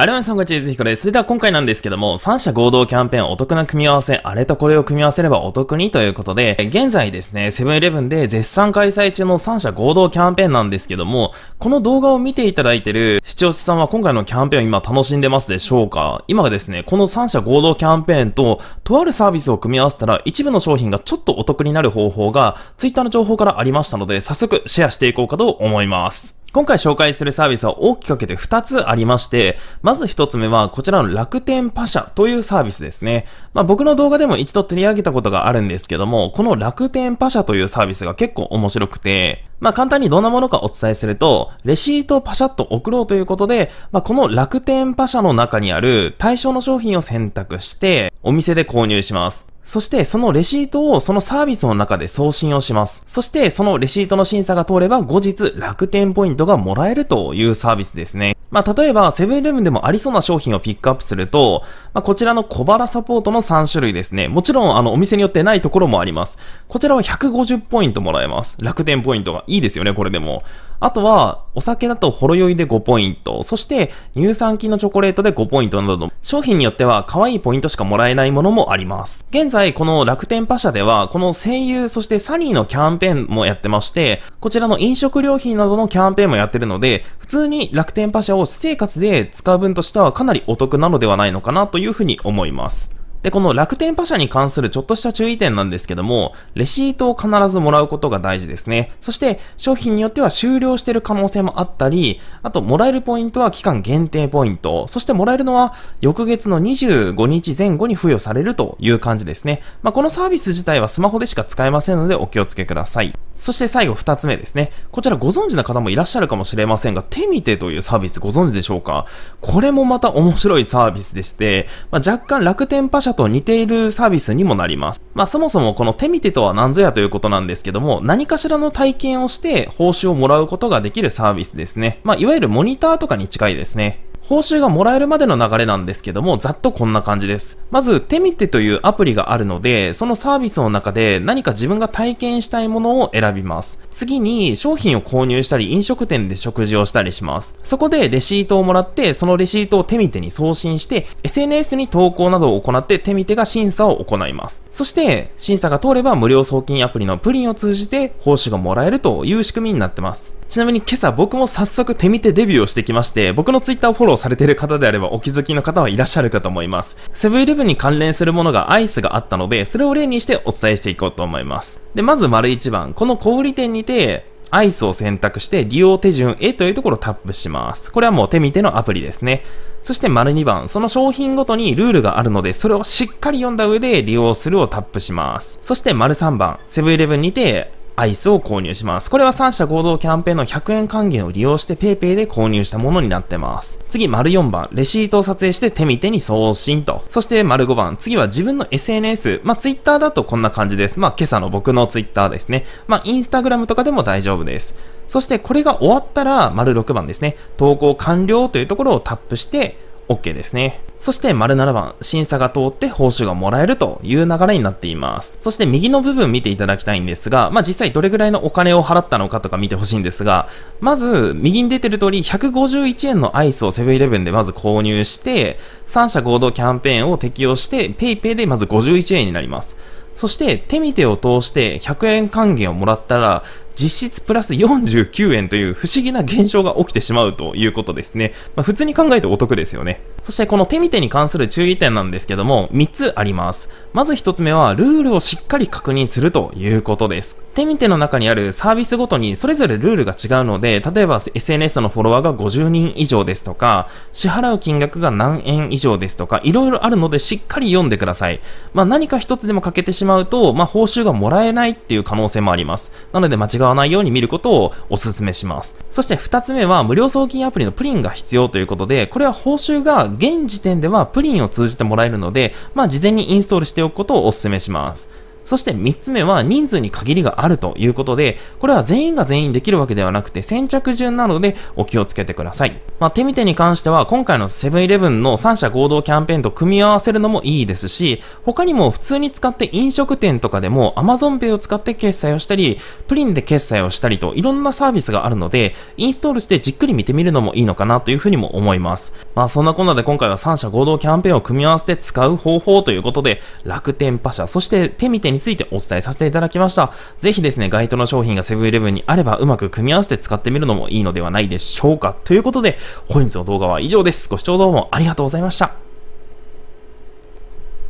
アルマンさんこんにちは、ずひこです。それでは今回なんですけども、3社合同キャンペーンお得な組み合わせ、あれとこれを組み合わせればお得にということで、現在ですね、セブンイレブンで絶賛開催中の3社合同キャンペーンなんですけども、この動画を見ていただいてる視聴者さんは今回のキャンペーンを今楽しんでますでしょうか今がですね、この3社合同キャンペーンと、とあるサービスを組み合わせたら一部の商品がちょっとお得になる方法が、Twitter の情報からありましたので、早速シェアしていこうかと思います。今回紹介するサービスは大きく分けて2つありまして、まず1つ目はこちらの楽天パシャというサービスですね。まあ僕の動画でも一度取り上げたことがあるんですけども、この楽天パシャというサービスが結構面白くて、まあ簡単にどんなものかお伝えすると、レシートをパシャッと送ろうということで、まあこの楽天パシャの中にある対象の商品を選択して、お店で購入します。そして、そのレシートをそのサービスの中で送信をします。そして、そのレシートの審査が通れば、後日楽天ポイントがもらえるというサービスですね。まあ、例えば、セブンイレブンでもありそうな商品をピックアップすると、まあ、こちらの小腹サポートの3種類ですね。もちろん、あの、お店によってないところもあります。こちらは150ポイントもらえます。楽天ポイントが。いいですよね、これでも。あとは、お酒だとほろ酔いで5ポイント、そして乳酸菌のチョコレートで5ポイントなどの商品によっては可愛いポイントしかもらえないものもあります。現在、この楽天パ社では、この声優、そしてサニーのキャンペーンもやってまして、こちらの飲食料品などのキャンペーンもやってるので、普通に楽天パ社を私生活で使う分としてはかなりお得なのではないのかなというふうに思います。で、この楽天パシャに関するちょっとした注意点なんですけども、レシートを必ずもらうことが大事ですね。そして、商品によっては終了してる可能性もあったり、あと、もらえるポイントは期間限定ポイント、そしてもらえるのは翌月の25日前後に付与されるという感じですね。まあ、このサービス自体はスマホでしか使えませんのでお気をつけください。そして最後二つ目ですね。こちらご存知の方もいらっしゃるかもしれませんが、テミテというサービスご存知でしょうかこれもまた面白いサービスでして、まあ、若干楽天パャ社と似ているサービスにもなります。まあそもそもこの手見てとは何ぞやということなんですけども、何かしらの体験をして報酬をもらうことができるサービスですね。まあいわゆるモニターとかに近いですね。報酬がもらえるまでの流れなんですけども、ざっとこんな感じです。まず、テミテというアプリがあるので、そのサービスの中で何か自分が体験したいものを選びます。次に、商品を購入したり、飲食店で食事をしたりします。そこでレシートをもらって、そのレシートをテミテに送信して、SNS に投稿などを行って、テミテが審査を行います。そして、審査が通れば無料送金アプリのプリンを通じて、報酬がもらえるという仕組みになってます。ちなみに今朝僕も早速テミテデビューをしてきまして、僕の Twitter をフォローされている方であればお気づきの方はいらっしゃるかと思います。セブンイレブンに関連するものがアイスがあったので、それを例にしてお伝えしていこうと思います。で、まず丸1番。この小売店にて、アイスを選択して利用手順へというところをタップします。これはもう手見てのアプリですね。そして丸2番、その商品ごとにルールがあるので、それをしっかり読んだ上で利用するをタップします。そして丸3番、セブンイレブンにてアイスを購入します。これは3社合同キャンペーンの100円還元を利用して PayPay で購入したものになってます。次、丸4番、レシートを撮影して手見手に送信と。そして丸5番、次は自分の SNS、まあ Twitter だとこんな感じです。まあ今朝の僕の Twitter ですね。まあ Instagram とかでも大丈夫です。そしてこれが終わったら、丸6番ですね。投稿完了というところをタップして、OK ですね。そして丸7番、審査が通って報酬がもらえるという流れになっています。そして右の部分見ていただきたいんですが、まあ、実際どれぐらいのお金を払ったのかとか見てほしいんですが、まず右に出てる通り151円のアイスをセブンイレブンでまず購入して、3社合同キャンペーンを適用して、PayPay でまず51円になります。そして手見てを通して100円還元をもらったら、実質プラス49円という不思議な現象が起きてしまうということですね。まあ、普通に考えてお得ですよね。そしてこの手見てに関する注意点なんですけども、3つあります。まず1つ目は、ルールをしっかり確認するということです。手見ての中にあるサービスごとにそれぞれルールが違うので、例えば SNS のフォロワーが50人以上ですとか、支払う金額が何円以上ですとか、いろいろあるのでしっかり読んでください。まあ、何か1つでも欠けてしまうと、まあ、報酬がもらえないっていう可能性もあります。なので間違わないように見ることをお勧めします。そして2つ目は無料送金アプリのプリンが必要ということで、これは報酬が現時点ではプリンを通じてもらえるので、まあ事前にインストールしておくことをお勧めします。そして3つ目は人数に限りがあるということで、これは全員が全員できるわけではなくて先着順なのでお気をつけてください。まあ、手見てに関しては今回のセブンイレブンの3社合同キャンペーンと組み合わせるのもいいですし、他にも普通に使って飲食店とかでも Amazon Pay を使って決済をしたり、プリンで決済をしたりといろんなサービスがあるので、インストールしてじっくり見てみるのもいいのかなというふうにも思います。まあそんなこんなで今回は3社合同キャンペーンを組み合わせて使う方法ということで、楽天パ社、そして手見てにについてお伝えさせていただきました。ぜひですね、該当の商品がセブンイレブンにあればうまく組み合わせて使ってみるのもいいのではないでしょうか。ということで、本日の動画は以上です。ご視聴どうもありがとうございました。